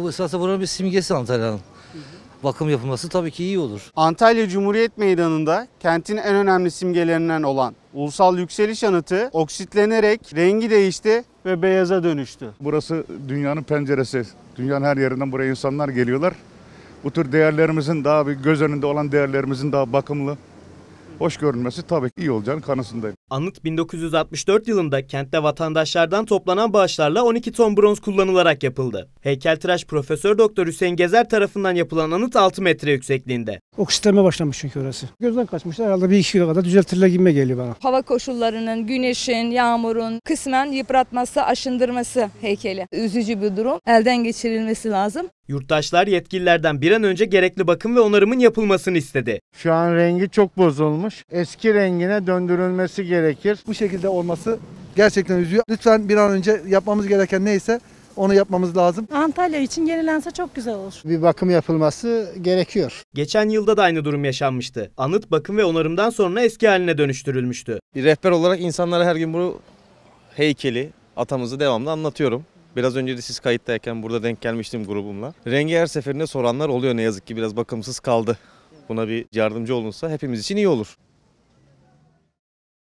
Bu esasında buranın bir simgesi Antalya'nın. Bakım yapılması tabii ki iyi olur. Antalya Cumhuriyet Meydanı'nda kentin en önemli simgelerinden olan Ulusal Yükseliş Anıtı oksitlenerek rengi değişti ve beyaza dönüştü. Burası dünyanın penceresi. Dünyanın her yerinden buraya insanlar geliyorlar. Bu tür değerlerimizin daha bir göz önünde olan değerlerimizin daha bakımlı, hoş görünmesi tabii ki iyi olacağını kanısındayım. Anıt 1964 yılında kentte vatandaşlardan toplanan bağışlarla 12 ton bronz kullanılarak yapıldı. Heykeltıraş Profesör Doktor Hüseyin Gezer tarafından yapılan anıt 6 metre yüksekliğinde. Oksitleme başlamış çünkü orası. Gözden kaçmışlar herhalde bir iki yıl kadar düzeltirler gibi geliyor bana. Hava koşullarının, güneşin, yağmurun kısmen yıpratması, aşındırması heykeli. Üzücü bir durum. Elden geçirilmesi lazım. Yurttaşlar yetkililerden bir an önce gerekli bakım ve onarımın yapılmasını istedi. Şu an rengi çok bozulmuş. Eski rengine döndürülmesi gerekir. Bu şekilde olması gerçekten üzüyor. Lütfen bir an önce yapmamız gereken neyse onu yapmamız lazım. Antalya için yenilense çok güzel olur. Bir bakım yapılması gerekiyor. Geçen yılda da aynı durum yaşanmıştı. Anıt bakım ve onarımdan sonra eski haline dönüştürülmüştü. Bir rehber olarak insanlara her gün bu heykeli, atamızı devamlı anlatıyorum. Biraz önce de siz kayıttayken burada denk gelmiştim grubumla. Rengi her seferinde soranlar oluyor ne yazık ki biraz bakımsız kaldı. Buna bir yardımcı olunsa hepimiz için iyi olur.